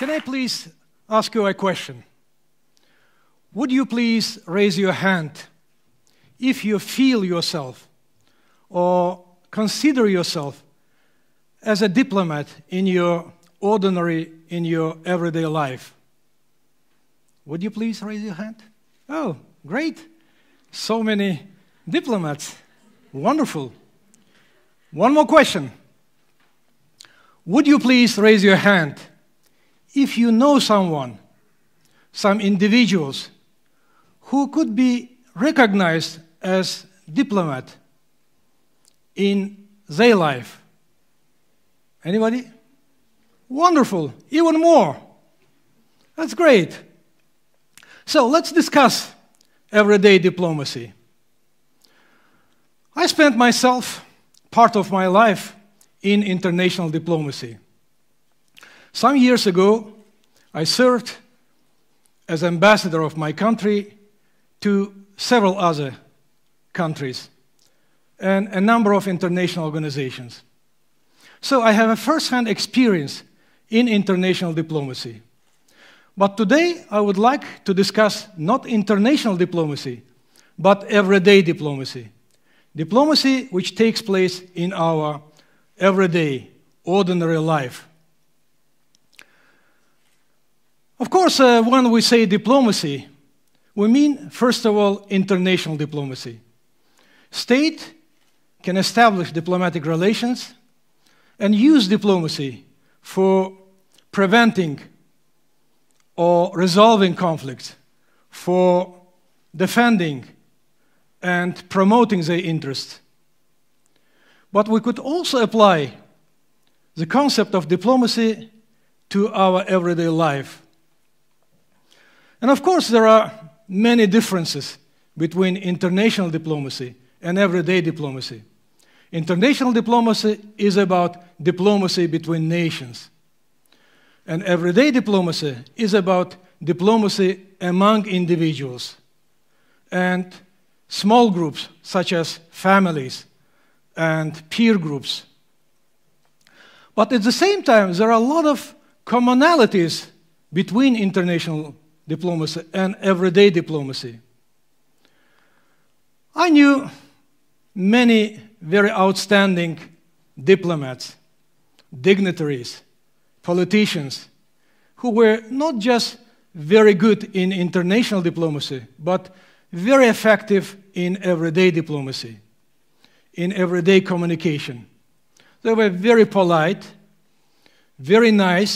Can I please ask you a question? Would you please raise your hand if you feel yourself or consider yourself as a diplomat in your ordinary, in your everyday life? Would you please raise your hand? Oh, great. So many diplomats. Wonderful. One more question. Would you please raise your hand if you know someone, some individuals, who could be recognized as diplomat in their life. Anybody? Wonderful, even more. That's great. So let's discuss everyday diplomacy. I spent myself part of my life in international diplomacy. Some years ago, I served as ambassador of my country to several other countries and a number of international organizations. So I have a first-hand experience in international diplomacy. But today I would like to discuss not international diplomacy, but everyday diplomacy. Diplomacy which takes place in our everyday, ordinary life. course, uh, when we say diplomacy, we mean, first of all, international diplomacy. State can establish diplomatic relations and use diplomacy for preventing or resolving conflicts, for defending and promoting their interests. But we could also apply the concept of diplomacy to our everyday life. And of course, there are many differences between international diplomacy and everyday diplomacy. International diplomacy is about diplomacy between nations. And everyday diplomacy is about diplomacy among individuals and small groups such as families and peer groups. But at the same time, there are a lot of commonalities between international diplomacy and everyday diplomacy. I knew many very outstanding diplomats, dignitaries, politicians who were not just very good in international diplomacy, but very effective in everyday diplomacy, in everyday communication. They were very polite, very nice,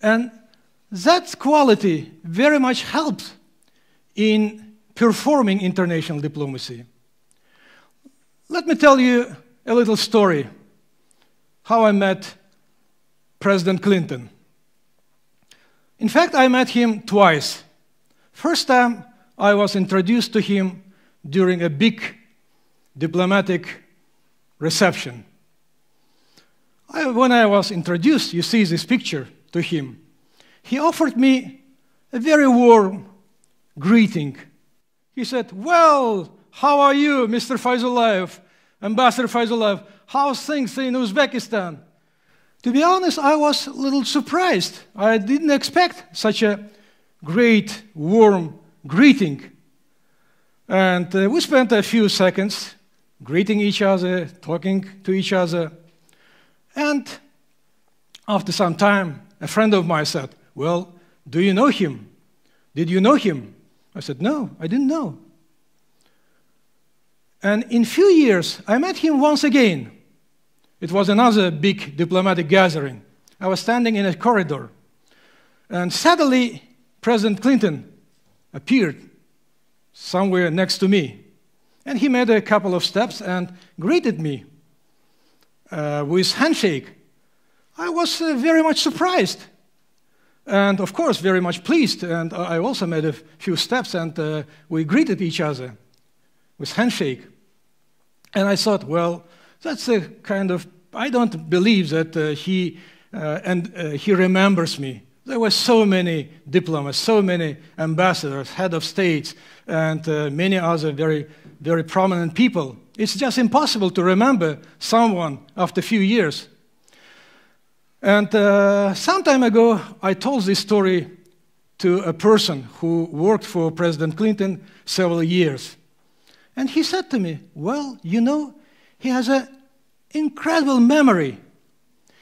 and that quality very much helps in performing international diplomacy. Let me tell you a little story how I met President Clinton. In fact, I met him twice. First time, I was introduced to him during a big diplomatic reception. I, when I was introduced, you see this picture to him. He offered me a very warm greeting. He said, Well, how are you, Mr. Faizullayev, Ambassador Faizullayev? How's things in Uzbekistan? To be honest, I was a little surprised. I didn't expect such a great, warm greeting. And uh, we spent a few seconds greeting each other, talking to each other. And after some time, a friend of mine said, well, do you know him? Did you know him? I said, No, I didn't know. And in few years, I met him once again. It was another big diplomatic gathering. I was standing in a corridor. And suddenly, President Clinton appeared somewhere next to me. And he made a couple of steps and greeted me uh, with handshake. I was uh, very much surprised. And of course, very much pleased. And I also made a few steps, and uh, we greeted each other with handshake. And I thought, well, that's a kind of I don't believe that uh, he uh, and uh, he remembers me. There were so many diplomats, so many ambassadors, head of states, and uh, many other very, very prominent people. It's just impossible to remember someone after a few years. And uh, some time ago, I told this story to a person who worked for President Clinton several years. And he said to me, Well, you know, he has an incredible memory.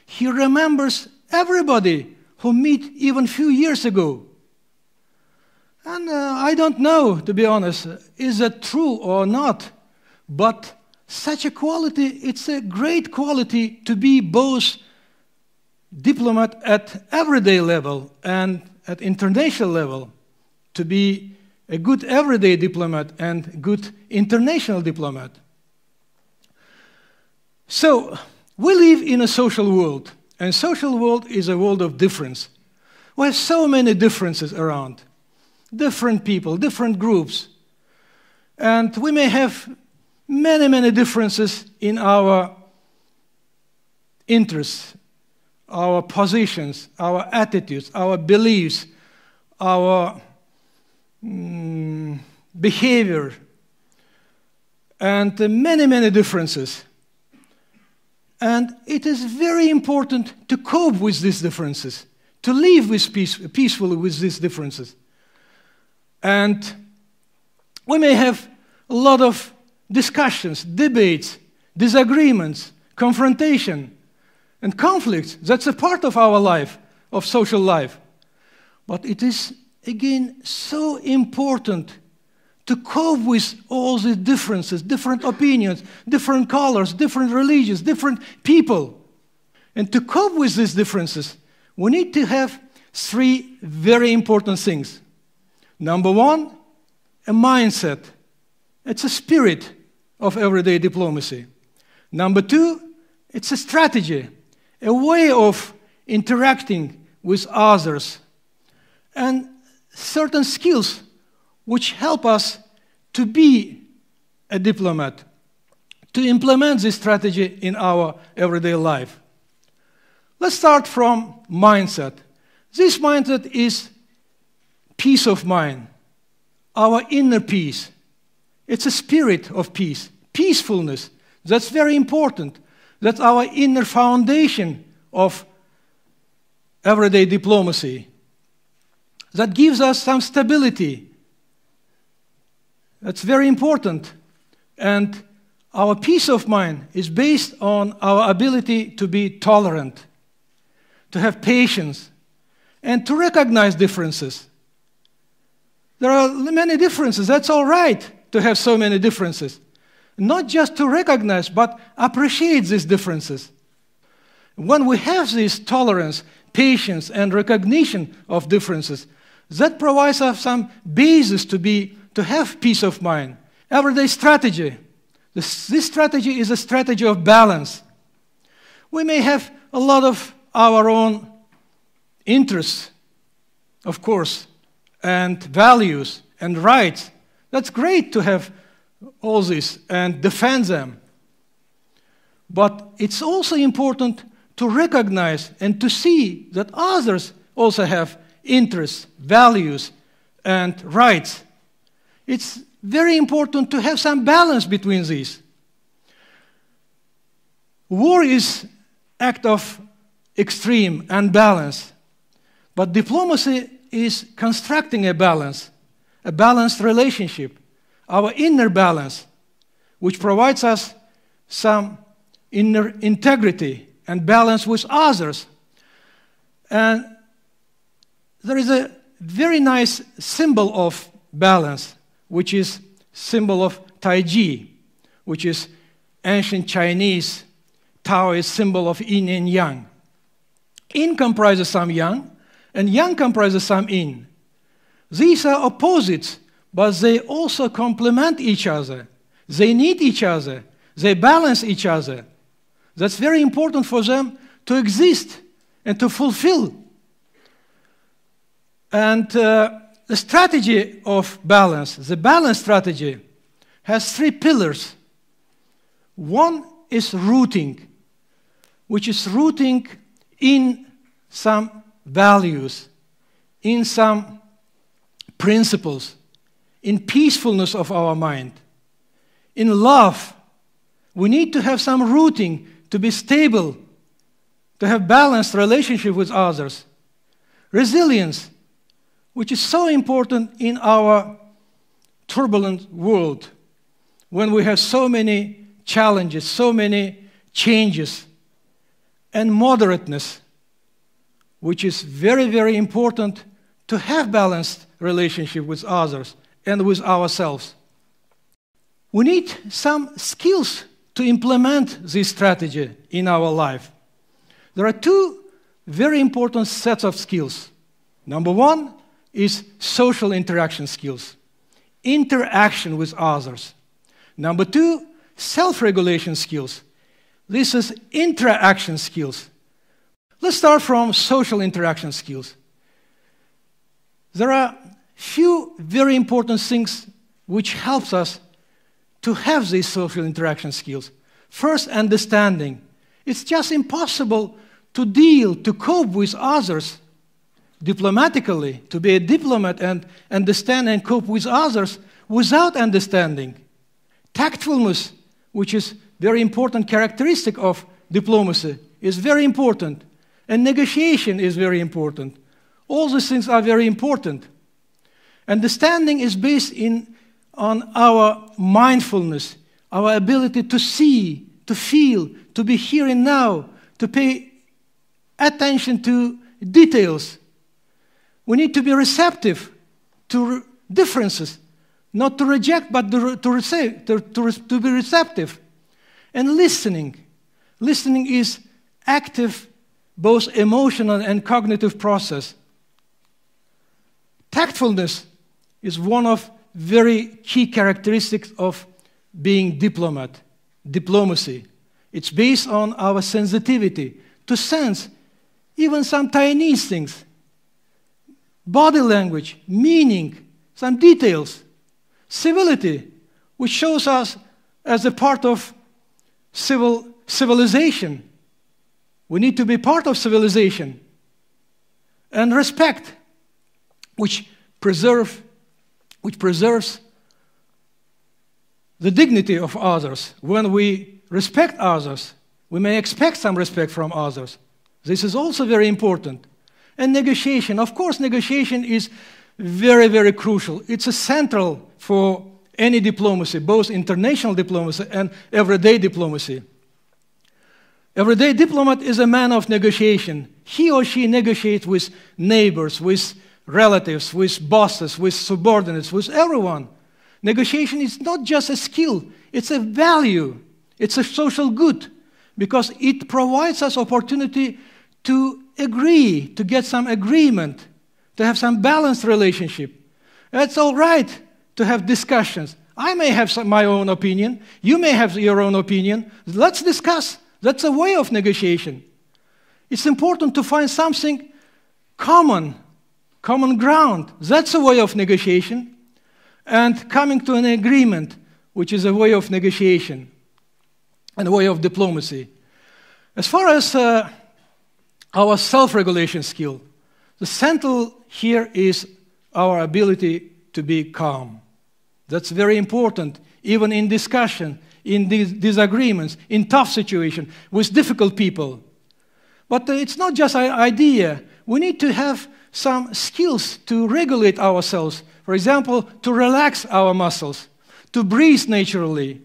He remembers everybody who met even a few years ago. And uh, I don't know, to be honest, is that true or not? But such a quality, it's a great quality to be both diplomat at everyday level and at international level to be a good everyday diplomat and good international diplomat. So, we live in a social world, and social world is a world of difference. We have so many differences around, different people, different groups, and we may have many, many differences in our interests our positions, our attitudes, our beliefs, our mm, behavior, and many, many differences. And it is very important to cope with these differences, to live with peace, peacefully with these differences. And we may have a lot of discussions, debates, disagreements, confrontation and conflicts That's a part of our life, of social life. But it is, again, so important to cope with all the differences, different opinions, different colors, different religions, different people. And to cope with these differences, we need to have three very important things. Number one, a mindset. It's a spirit of everyday diplomacy. Number two, it's a strategy a way of interacting with others, and certain skills which help us to be a diplomat, to implement this strategy in our everyday life. Let's start from mindset. This mindset is peace of mind, our inner peace. It's a spirit of peace, peacefulness. That's very important that's our inner foundation of everyday diplomacy. That gives us some stability. That's very important. And our peace of mind is based on our ability to be tolerant, to have patience, and to recognize differences. There are many differences. That's all right to have so many differences not just to recognize, but appreciate these differences. When we have this tolerance, patience, and recognition of differences, that provides us some basis to, be, to have peace of mind. Everyday strategy. This, this strategy is a strategy of balance. We may have a lot of our own interests, of course, and values and rights. That's great to have all this and defend them. But it's also important to recognize and to see that others also have interests, values, and rights. It's very important to have some balance between these. War is act of extreme and balance, but diplomacy is constructing a balance, a balanced relationship our inner balance, which provides us some inner integrity and balance with others. And there is a very nice symbol of balance, which is symbol of Taiji, which is ancient Chinese Taoist symbol of yin and yang. Yin comprises some yang, and yang comprises some yin. These are opposites but they also complement each other. They need each other. They balance each other. That's very important for them to exist and to fulfill. And uh, the strategy of balance, the balance strategy, has three pillars. One is rooting, which is rooting in some values, in some principles in peacefulness of our mind, in love. We need to have some rooting to be stable, to have balanced relationship with others. Resilience, which is so important in our turbulent world when we have so many challenges, so many changes, and moderateness, which is very, very important to have balanced relationship with others and with ourselves. We need some skills to implement this strategy in our life. There are two very important sets of skills. Number one is social interaction skills, interaction with others. Number two, self regulation skills. This is interaction skills. Let's start from social interaction skills. There are few very important things which helps us to have these social interaction skills. First, understanding. It's just impossible to deal, to cope with others diplomatically, to be a diplomat and understand and cope with others without understanding. Tactfulness, which is very important characteristic of diplomacy, is very important. And negotiation is very important. All these things are very important. Understanding is based in, on our mindfulness, our ability to see, to feel, to be here and now, to pay attention to details. We need to be receptive to differences, not to reject, but to, to, receive, to, to, to be receptive. And listening. Listening is active, both emotional and cognitive process. Tactfulness is one of very key characteristics of being diplomat, diplomacy. It's based on our sensitivity to sense even some tiny things, body language, meaning, some details, civility, which shows us as a part of civil civilization. We need to be part of civilization. And respect, which preserve which preserves the dignity of others. When we respect others, we may expect some respect from others. This is also very important. And negotiation, of course, negotiation is very, very crucial. It's a central for any diplomacy, both international diplomacy and everyday diplomacy. Everyday diplomat is a man of negotiation. He or she negotiates with neighbors, with relatives, with bosses, with subordinates, with everyone. Negotiation is not just a skill, it's a value, it's a social good, because it provides us opportunity to agree, to get some agreement, to have some balanced relationship. It's all right to have discussions. I may have some, my own opinion, you may have your own opinion. Let's discuss. That's a way of negotiation. It's important to find something common common ground. That's a way of negotiation. And coming to an agreement, which is a way of negotiation and a way of diplomacy. As far as uh, our self regulation skill, the central here is our ability to be calm. That's very important, even in discussion, in dis disagreements, in tough situations, with difficult people. But uh, it's not just an idea we need to have some skills to regulate ourselves. For example, to relax our muscles, to breathe naturally,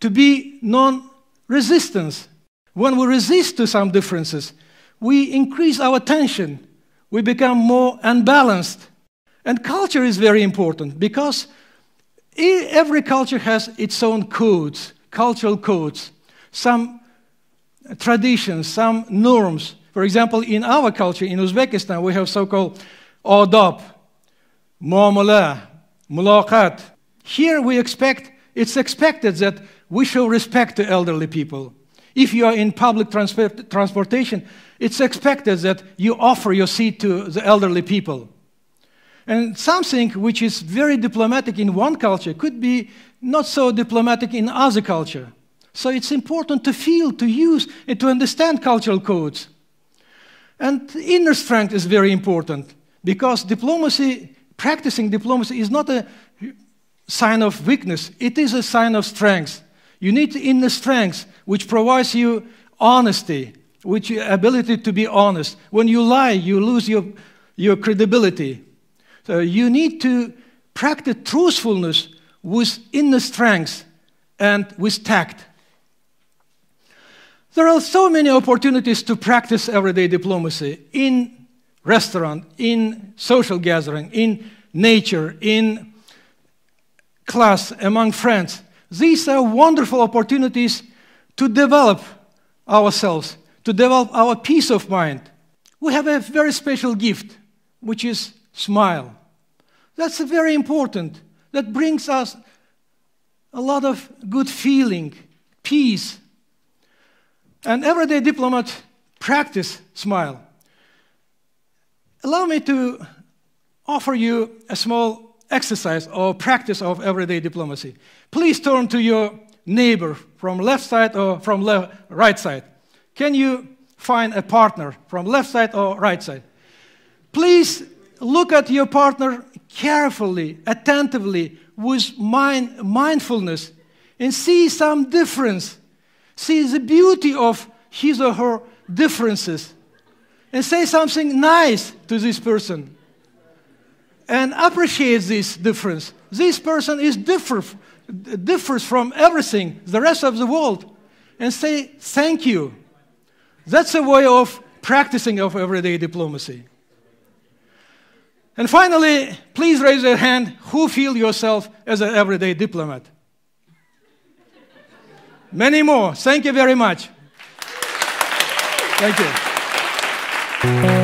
to be non-resistance. When we resist to some differences, we increase our tension. We become more unbalanced. And culture is very important because every culture has its own codes, cultural codes, some traditions, some norms for example, in our culture, in Uzbekistan, we have so-called odop, muamala, mulaqat. Here we expect, it's expected that we show respect to elderly people. If you are in public transport, transportation, it's expected that you offer your seat to the elderly people. And something which is very diplomatic in one culture could be not so diplomatic in other culture. So it's important to feel, to use, and to understand cultural codes. And inner strength is very important because diplomacy, practicing diplomacy, is not a sign of weakness, it is a sign of strength. You need inner strength, which provides you honesty, which ability to be honest. When you lie, you lose your, your credibility. So you need to practice truthfulness with inner strength and with tact. There are so many opportunities to practice everyday diplomacy in restaurant, in social gathering, in nature, in class, among friends. These are wonderful opportunities to develop ourselves, to develop our peace of mind. We have a very special gift, which is smile. That's very important. That brings us a lot of good feeling, peace, and everyday diplomat practice smile. Allow me to offer you a small exercise or practice of everyday diplomacy. Please turn to your neighbor from left side or from right side. Can you find a partner from left side or right side? Please look at your partner carefully, attentively, with mind, mindfulness, and see some difference see the beauty of his or her differences and say something nice to this person and appreciate this difference. This person is different, differs from everything, the rest of the world, and say thank you. That's a way of practicing of everyday diplomacy. And finally, please raise your hand who feel yourself as an everyday diplomat. Many more. Thank you very much. Thank you.